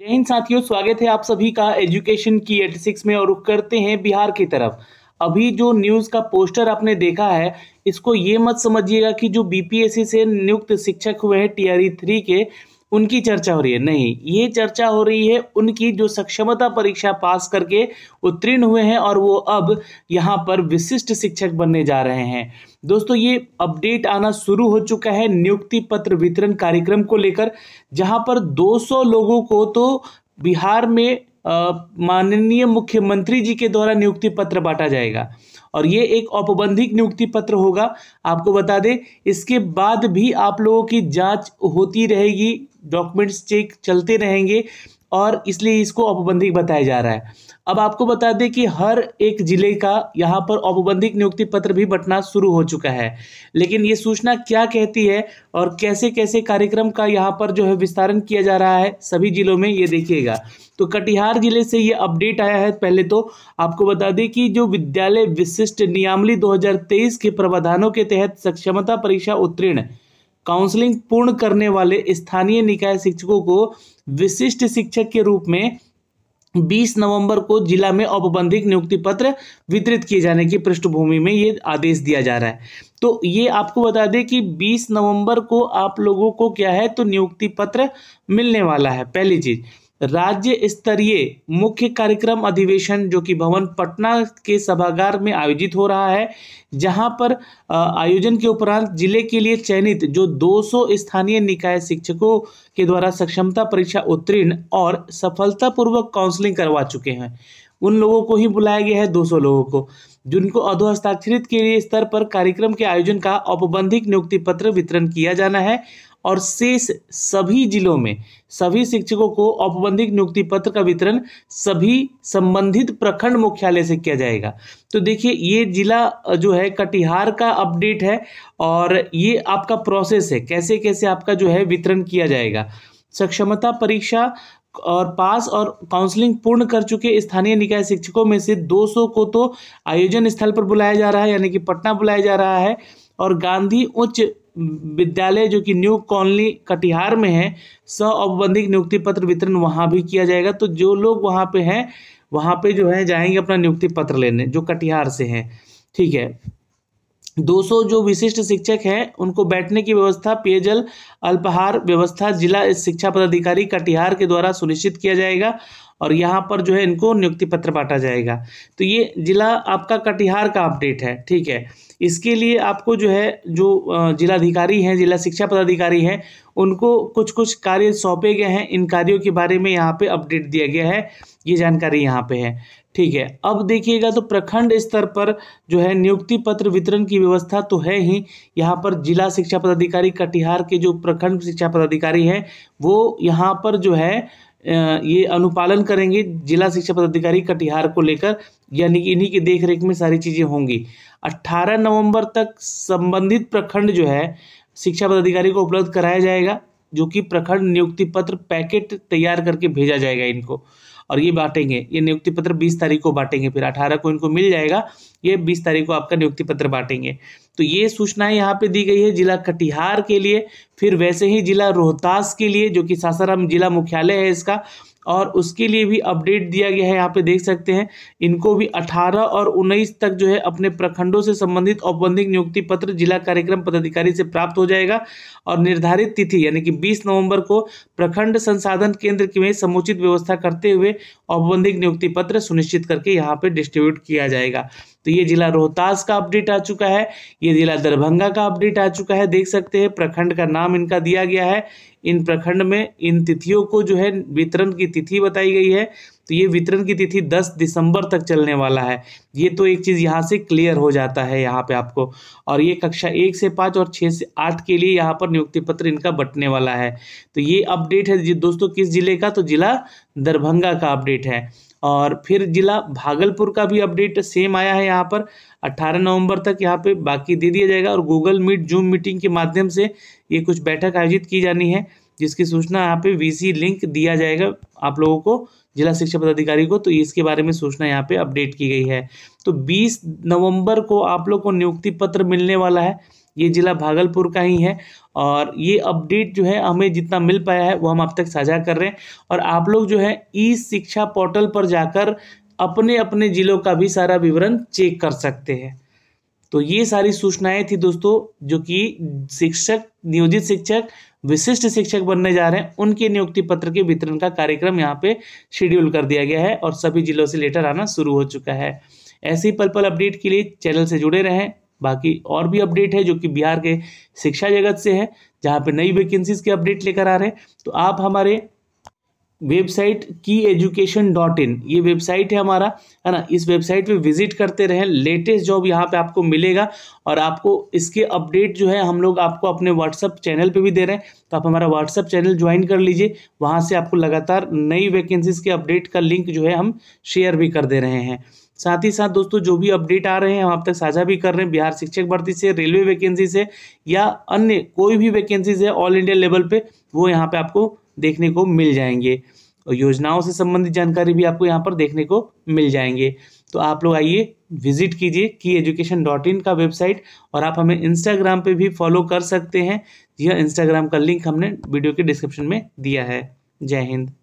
जय हिंद साथियों स्वागत है आप सभी का एजुकेशन की 86 में और करते हैं बिहार की तरफ अभी जो न्यूज़ का पोस्टर आपने देखा है इसको ये मत समझिएगा कि जो बीपीएससी से नियुक्त शिक्षक हुए हैं टीआरई थ्री e के उनकी चर्चा हो रही है नहीं ये चर्चा हो रही है उनकी जो सक्षमता परीक्षा पास करके उत्तीर्ण हुए हैं और वो अब यहाँ पर विशिष्ट शिक्षक बनने जा रहे हैं दोस्तों ये अपडेट आना शुरू हो चुका है नियुक्ति पत्र वितरण कार्यक्रम को लेकर जहाँ पर 200 लोगों को तो बिहार में माननीय मुख्यमंत्री जी के द्वारा नियुक्ति पत्र बांटा जाएगा और ये एक औपबंधिक नियुक्ति पत्र होगा आपको बता दें इसके बाद भी आप लोगों की जांच होती रहेगी डॉक्यूमेंट्स चेक चलते रहेंगे और इसलिए इसको औपबंधिक बताया जा रहा है अब आपको बता दें कि हर एक जिले का यहाँ पर औपबंधिक नियुक्ति पत्र भी बटना शुरू हो चुका है लेकिन ये सूचना क्या कहती है और कैसे कैसे कार्यक्रम का यहाँ पर जो है विस्तारण किया जा रहा है सभी जिलों में ये देखिएगा तो कटिहार जिले से ये अपडेट आया है पहले तो आपको बता दें कि जो विद्यालय विशिष्ट नियामली दो के प्रावधानों के तहत सक्षमता परीक्षा उत्तीर्ण काउंसलिंग पूर्ण करने वाले स्थानीय निकाय शिक्षकों को विशिष्ट शिक्षक के रूप में 20 नवंबर को जिला में औपबंधिक नियुक्ति पत्र वितरित किए जाने की पृष्ठभूमि में ये आदेश दिया जा रहा है तो ये आपको बता दें कि 20 नवंबर को आप लोगों को क्या है तो नियुक्ति पत्र मिलने वाला है पहली चीज़ राज्य स्तरीय मुख्य कार्यक्रम अधिवेशन जो कि भवन पटना के सभागार में आयोजित हो रहा है जहां पर आयोजन के उपरांत जिले के लिए चयनित जो 200 स्थानीय निकाय शिक्षकों के द्वारा सक्षमता परीक्षा उत्तीर्ण और सफलतापूर्वक काउंसलिंग करवा चुके हैं उन लोगों को ही बुलाया गया है 200 लोगों को जिनको अधोहस्ताक्षरित के लिए स्तर पर कार्यक्रम के आयोजन का औपबंधिक नियुक्ति पत्र वितरण किया जाना है और शेष सभी जिलों में सभी शिक्षकों को औपबंधिक नियुक्ति पत्र का वितरण सभी संबंधित प्रखंड मुख्यालय से किया जाएगा तो देखिए ये जिला जो है कटिहार का अपडेट है और ये आपका प्रोसेस है कैसे कैसे आपका जो है वितरण किया जाएगा सक्षमता परीक्षा और पास और काउंसलिंग पूर्ण कर चुके स्थानीय निकाय शिक्षकों में से 200 को तो आयोजन स्थल पर बुलाया जा रहा है यानी कि पटना बुलाया जा रहा है और गांधी उच्च विद्यालय जो कि न्यू कॉलोनी कटिहार में है सौ औपबंधिक नियुक्ति पत्र वितरण वहाँ भी किया जाएगा तो जो लोग वहाँ पे हैं वहाँ पे जो है जाएंगे अपना नियुक्ति पत्र लेने जो कटिहार से हैं ठीक है 200 जो विशिष्ट शिक्षक हैं उनको बैठने की व्यवस्था पेयजल अल्पहार व्यवस्था जिला शिक्षा पदाधिकारी कटिहार के द्वारा सुनिश्चित किया जाएगा और यहाँ पर जो है इनको नियुक्ति पत्र बांटा जाएगा तो ये जिला आपका कटिहार का अपडेट है ठीक है इसके लिए आपको जो है जो जिलाधिकारी हैं जिला शिक्षा पदाधिकारी हैं उनको कुछ कुछ कार्य सौंपे गए हैं इन कार्यों के बारे में यहाँ पे अपडेट दिया गया है ये जानकारी यहाँ पे है ठीक है अब देखिएगा तो प्रखंड स्तर पर जो है नियुक्ति पत्र वितरण की व्यवस्था तो है ही यहाँ पर जिला शिक्षा पदाधिकारी कटिहार के जो प्रखंड शिक्षा पदाधिकारी हैं वो यहाँ पर जो है ये अनुपालन करेंगे जिला शिक्षा पदाधिकारी कटिहार को लेकर यानी कि इन्हीं की देख रेख में सारी चीज़ें होंगी 18 नवंबर तक संबंधित प्रखंड जो है शिक्षा पदाधिकारी को उपलब्ध कराया जाएगा जो कि प्रखंड नियुक्ति पत्र पैकेट तैयार करके भेजा जाएगा इनको और ये बांटेंगे ये नियुक्ति पत्र 20 तारीख को बांटेंगे फिर 18 को इनको मिल जाएगा ये 20 तारीख को आपका नियुक्ति पत्र बांटेंगे तो ये सूचनाएं यहाँ पे दी गई है जिला कटिहार के लिए फिर वैसे ही जिला रोहतास के लिए जो कि सासाराम जिला मुख्यालय है इसका और उसके लिए भी अपडेट दिया गया है यहाँ पे देख सकते हैं इनको भी 18 और 19 तक जो है अपने प्रखंडों से संबंधित औपबंधिक नियुक्ति पत्र जिला कार्यक्रम पदाधिकारी से प्राप्त हो जाएगा और निर्धारित तिथि यानी कि 20 नवंबर को प्रखंड संसाधन केंद्र में समुचित व्यवस्था करते हुए औपबंधिक नियुक्ति पत्र सुनिश्चित करके यहाँ पर डिस्ट्रीब्यूट किया जाएगा तो ये जिला रोहतास का अपडेट आ चुका है ये जिला दरभंगा का अपडेट आ चुका है देख सकते हैं प्रखंड का नाम इनका दिया गया है इन प्रखंड में इन तिथियों को जो है वितरण की तिथि बताई गई है तो ये वितरण की तिथि 10 दिसंबर तक चलने वाला है ये तो एक चीज़ यहाँ से क्लियर हो जाता है यहाँ पे आपको और ये कक्षा एक से पाँच और छः से आठ के लिए यहाँ पर नियुक्ति पत्र इनका बटने वाला है तो ये अपडेट है दोस्तों किस जिले का तो जिला दरभंगा का अपडेट है और फिर ज़िला भागलपुर का भी अपडेट सेम आया है यहाँ पर 18 नवंबर तक यहाँ पे बाकी दे दिया जाएगा और गूगल मीट जूम मीटिंग के माध्यम से ये कुछ बैठक आयोजित की जानी है जिसकी सूचना यहाँ पे वीसी लिंक दिया जाएगा आप लोगों को जिला शिक्षा पदाधिकारी को तो इसके बारे में सूचना यहाँ पे अपडेट की गई है तो 20 नवंबर को आप लोग को नियुक्ति पत्र मिलने वाला है ये ज़िला भागलपुर का ही है और ये अपडेट जो है हमें जितना मिल पाया है वो हम आप तक साझा कर रहे हैं और आप लोग जो है ई शिक्षा पोर्टल पर जाकर अपने अपने ज़िलों का भी सारा विवरण चेक कर सकते हैं तो ये सारी सूचनाएं थी दोस्तों जो कि शिक्षक नियोजित शिक्षक विशिष्ट शिक्षक बनने जा रहे हैं उनके नियुक्ति पत्र के वितरण का कार्यक्रम यहाँ पे शेड्यूल कर दिया गया है और सभी जिलों से लेटर आना शुरू हो चुका है ऐसे ही पल पल अपडेट के लिए चैनल से जुड़े रहें बाकी और भी अपडेट है जो कि बिहार के शिक्षा जगत से है जहाँ पे नई वैकेंसीज के अपडेट लेकर आ रहे हैं तो आप हमारे वेबसाइट की एजुकेशन डॉट इन ये वेबसाइट है हमारा है ना इस वेबसाइट पे विजिट करते रहें लेटेस्ट जॉब यहाँ पे आपको मिलेगा और आपको इसके अपडेट जो है हम लोग आपको अपने व्हाट्सअप चैनल पे भी दे रहे हैं तो आप हमारा व्हाट्सअप चैनल ज्वाइन कर लीजिए वहाँ से आपको लगातार नई वैकेंसीज के अपडेट का लिंक जो है हम शेयर भी कर दे रहे हैं साथ ही साथ दोस्तों जो भी अपडेट आ रहे हैं हम आप तक साझा भी कर रहे हैं बिहार शिक्षक भर्ती से रेलवे वैकेंसी से या अन्य कोई भी वैकेंसीज है ऑल इंडिया लेवल पे वो यहाँ पर आपको देखने को मिल जाएंगे और योजनाओं से संबंधित जानकारी भी आपको यहाँ पर देखने को मिल जाएंगे तो आप लोग आइए विजिट कीजिए की एजुकेशन डॉट इन का वेबसाइट और आप हमें इंस्टाग्राम पे भी फॉलो कर सकते हैं यह इंस्टाग्राम का लिंक हमने वीडियो के डिस्क्रिप्शन में दिया है जय हिंद